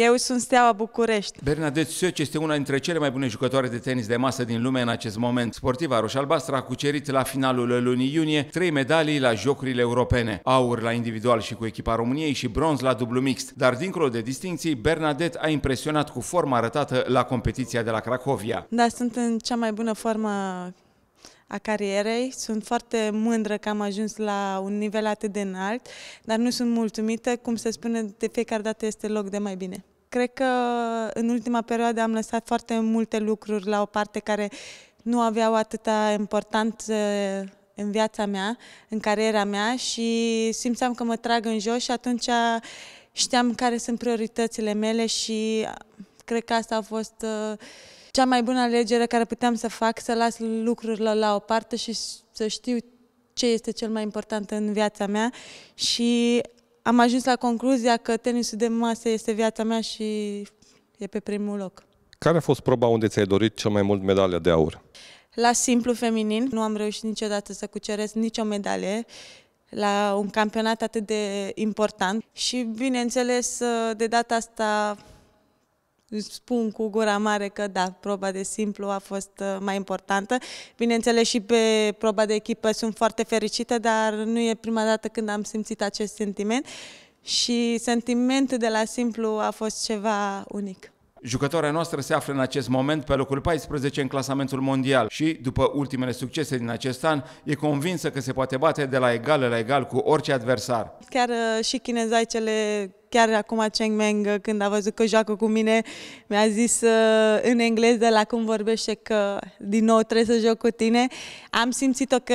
Eu sunt Steaua București. Bernadette Sioc este una dintre cele mai bune jucătoare de tenis de masă din lume în acest moment. Sportiva roșalbastră a cucerit la finalul lunii iunie trei medalii la Jocurile Europene, aur la individual și cu echipa României și bronz la dublu mixt. Dar dincolo de distinții, Bernadette a impresionat cu forma arătată la competiția de la Cracovia. Da, sunt în cea mai bună formă a carierei. Sunt foarte mândră că am ajuns la un nivel atât de înalt, dar nu sunt mulțumită. Cum se spune, de fiecare dată este loc de mai bine. Cred că în ultima perioadă am lăsat foarte multe lucruri la o parte care nu aveau atâta importanță în viața mea, în cariera mea și simțeam că mă trag în jos și atunci știam care sunt prioritățile mele și cred că asta a fost uh, cea mai bună alegere care puteam să fac, să las lucrurile la o parte și să știu ce este cel mai important în viața mea și am ajuns la concluzia că tenisul de masă este viața mea și e pe primul loc. Care a fost proba unde ți-ai dorit cel mai mult medalia de aur? La simplu feminin nu am reușit niciodată să cuceresc nicio medalie la un campionat atât de important și, bineînțeles, de data asta spun cu gura mare că da, proba de simplu a fost uh, mai importantă. Bineînțeles și pe proba de echipă sunt foarte fericită, dar nu e prima dată când am simțit acest sentiment și sentimentul de la simplu a fost ceva unic. Jucătoarea noastră se află în acest moment pe locul 14 în clasamentul mondial și, după ultimele succese din acest an, e convinsă că se poate bate de la egal la egal cu orice adversar. Chiar uh, și chinezaicele chiar acum Cheng Meng, când a văzut că joacă cu mine, mi-a zis uh, în engleză la cum vorbește că din nou trebuie să joc cu tine. Am simțit-o că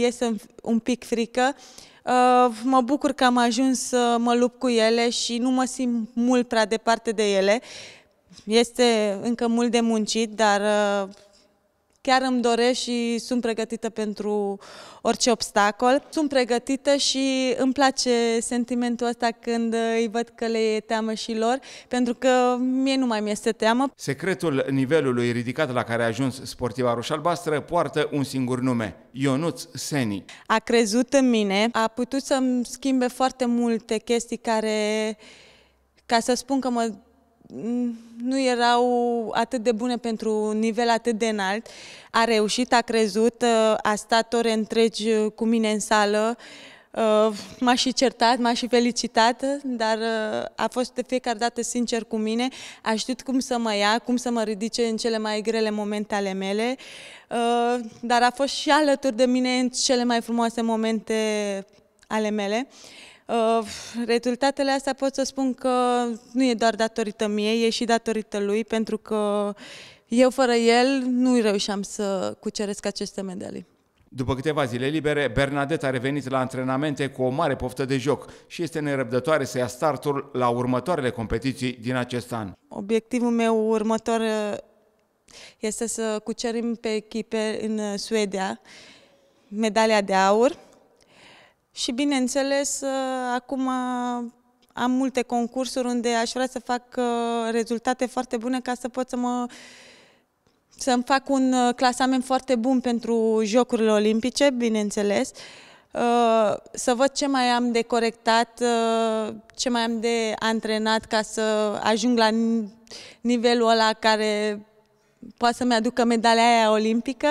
este un pic frică. Uh, mă bucur că am ajuns să mă lupt cu ele și nu mă simt mult prea departe de ele. Este încă mult de muncit, dar uh, chiar îmi doresc și sunt pregătită pentru orice obstacol. Sunt pregătită și îmi place sentimentul ăsta când îi văd că le e teamă și lor, pentru că mie nu mai mi-este teamă. Secretul nivelului ridicat la care a ajuns sportiva roșalbastră poartă un singur nume, Ionuț Seni. A crezut în mine, a putut să-mi schimbe foarte multe chestii care, ca să spun că mă Mm, nu erau atât de bune pentru un nivel atât de înalt. A reușit, a crezut, uh, a stat ore întregi uh, cu mine în sală, uh, m-a și certat, m-a și felicitat, dar a fost de fiecare dată sincer cu mine, a știut cum să mă ia, cum să mă ridice în cele mai grele momente ale mele, dar a fost și alături de mine în cele mai frumoase momente ale mele. Uh, rezultatele astea pot să spun că nu e doar datorită mie, e și datorită lui, pentru că eu fără el nu reușeam să cuceresc aceste medalii. După câteva zile libere, Bernadette a revenit la antrenamente cu o mare poftă de joc și este nerăbdătoare să ia startul la următoarele competiții din acest an. Obiectivul meu următor este să cucerim pe echipe în Suedia medalia de aur și bineînțeles, ă, acum am multe concursuri unde aș vrea să fac ă, rezultate foarte bune ca să pot să mă să-mi fac un ă, clasament foarte bun pentru Jocurile Olimpice, bineînțeles, să văd ce mai am de corectat, ce mai am de antrenat ca să ajung la nivelul ăla care poate să-mi aducă medalia aia olimpică.